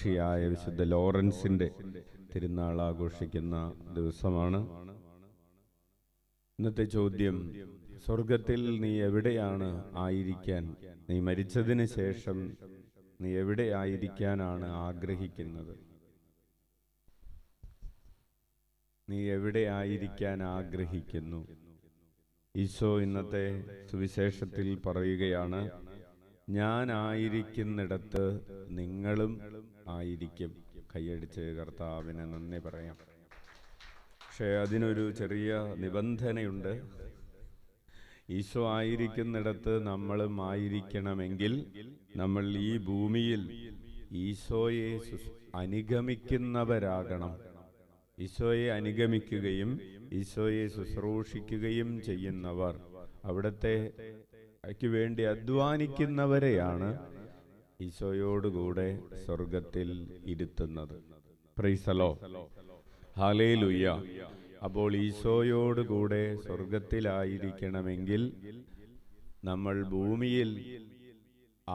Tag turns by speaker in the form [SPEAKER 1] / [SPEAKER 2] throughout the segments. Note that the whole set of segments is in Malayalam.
[SPEAKER 1] സാക്ഷിയായ വിശുദ്ധ ലോറൻസിന്റെ തിരുനാൾ ആഘോഷിക്കുന്ന ദിവസമാണ് ഇന്നത്തെ ചോദ്യം സ്വർഗത്തിൽ നീ എവിടെയാണ് ആയിരിക്കാൻ നീ മരിച്ചതിന് ശേഷം നീ എവിടെ ആയിരിക്കാനാണ് ആഗ്രഹിക്കുന്നത് നീ എവിടെ ആയിരിക്കാൻ ആഗ്രഹിക്കുന്നു ഈശോ ഇന്നത്തെ സുവിശേഷത്തിൽ പറയുകയാണ് ഞാനായിരിക്കുന്നിടത്ത് നിങ്ങളും ആയിരിക്കും കൈയടിച്ച് കർത്താവിന് നന്ദി പറയാം പക്ഷേ അതിനൊരു ചെറിയ നിബന്ധനയുണ്ട് ഈശോ ആയിരിക്കുന്നിടത്ത് നമ്മളും ആയിരിക്കണമെങ്കിൽ നമ്മൾ ഈ ഭൂമിയിൽ ഈശോയെ അനുഗമിക്കുന്നവരാകണം ഈശോയെ അനുഗമിക്കുകയും ഈശോയെ ശുശ്രൂഷിക്കുകയും ചെയ്യുന്നവർ അവിടത്തെ വേണ്ടി അധ്വാനിക്കുന്നവരെയാണ് ഈശോയോടുകൂടെ സ്വർഗത്തിൽ ഇരുത്തുന്നത് പ്രൈസലോ ഹാലേ അപ്പോൾ ഈശോയോടുകൂടെ സ്വർഗത്തിലായിരിക്കണമെങ്കിൽ നമ്മൾ ഭൂമിയിൽ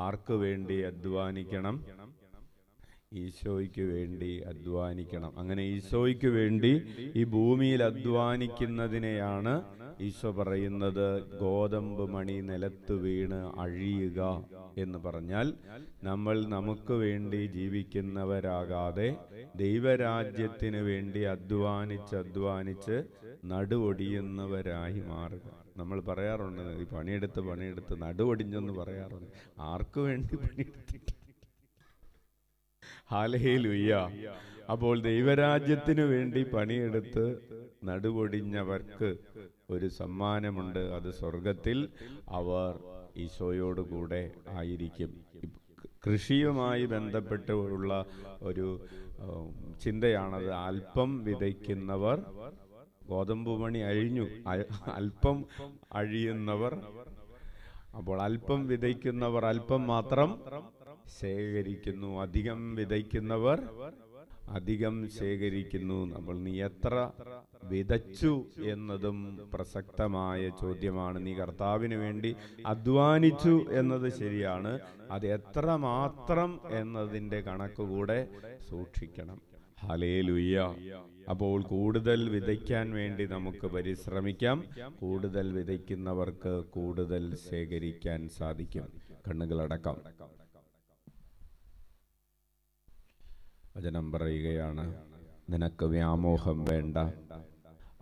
[SPEAKER 1] ആർക്കു വേണ്ടി അധ്വാനിക്കണം ഈശോയ്ക്ക് വേണ്ടി അധ്വാനിക്കണം അങ്ങനെ ഈശോയ്ക്ക് വേണ്ടി ഈ ഭൂമിയിൽ അധ്വാനിക്കുന്നതിനെയാണ് ഈശോ പറയുന്നത് ഗോതമ്പ് മണി നിലത്ത് വീണ് അഴിയുക എന്ന് പറഞ്ഞാൽ നമ്മൾ നമുക്ക് വേണ്ടി ജീവിക്കുന്നവരാകാതെ ദൈവരാജ്യത്തിന് വേണ്ടി അധ്വാനിച്ച് അധ്വാനിച്ച് നടുവൊടിയുന്നവരായി മാറുക നമ്മൾ പറയാറുണ്ട് ഈ പണിയെടുത്ത് പണിയെടുത്ത് നടുവൊടിഞ്ഞെന്ന് പറയാറുണ്ട് ആർക്കു വേണ്ടി പണിയെടുത്തിട്ട് ഹാലയിലുയ്യ അപ്പോൾ ദൈവരാജ്യത്തിനു വേണ്ടി പണിയെടുത്ത് നടുപൊടിഞ്ഞവർക്ക് ഒരു സമ്മാനമുണ്ട് അത് സ്വർഗത്തിൽ അവർ ഈശോയോടുകൂടെ കൂടെ ആയിരിക്കും കൃഷിയുമായി ബന്ധപ്പെട്ടുള്ള ഒരു ചിന്തയാണത് അല്പം വിതയ്ക്കുന്നവർ ഗോതമ്പ് മണി അഴിഞ്ഞു അല്പം അഴിയുന്നവർ അപ്പോൾ അല്പം വിതയ്ക്കുന്നവർ അല്പം മാത്രം ശേഖരിക്കുന്നു അധികം വിതയ്ക്കുന്നവർ അധികം ശേഖരിക്കുന്നു നമ്മൾ നീ എത്ര വിതച്ചു എന്നതും പ്രസക്തമായ ചോദ്യമാണ് നീ കർത്താവിന് വേണ്ടി അധ്വാനിച്ചു എന്നത് ശരിയാണ് അത് എത്ര മാത്രം എന്നതിൻ്റെ കണക്ക് കൂടെ സൂക്ഷിക്കണം ഹലേ ലുയ്യ അപ്പോൾ കൂടുതൽ വിതയ്ക്കാൻ വേണ്ടി നമുക്ക് പരിശ്രമിക്കാം കൂടുതൽ വിതയ്ക്കുന്നവർക്ക് കൂടുതൽ ശേഖരിക്കാൻ സാധിക്കും കണ്ണുകളടക്കം വചനം പറയുകയാണ് നിനക്ക് വ്യാമോഹം വേണ്ട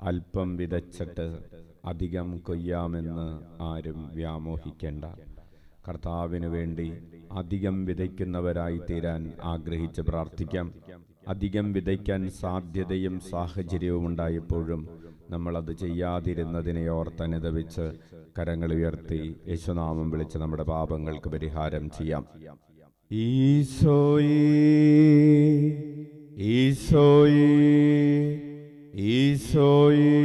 [SPEAKER 1] അല്പം വിതച്ചിട്ട് അധികം കൊയ്യാമെന്ന് ആരും വ്യാമോഹിക്കേണ്ട കർത്താവിന് വേണ്ടി അധികം വിതയ്ക്കുന്നവരായി തീരാൻ ആഗ്രഹിച്ച് പ്രാർത്ഥിക്കാം അധികം വിതയ്ക്കാൻ സാധ്യതയും സാഹചര്യവും ഉണ്ടായപ്പോഴും നമ്മളത് ചെയ്യാതിരുന്നതിനെ വെച്ച് കരങ്ങൾ ഉയർത്തി യേശുനാമം വിളിച്ച് നമ്മുടെ പാപങ്ങൾക്ക് പരിഹാരം ചെയ്യാം ഈശോയീ ਈਸੋਈ ਈਸੋਈ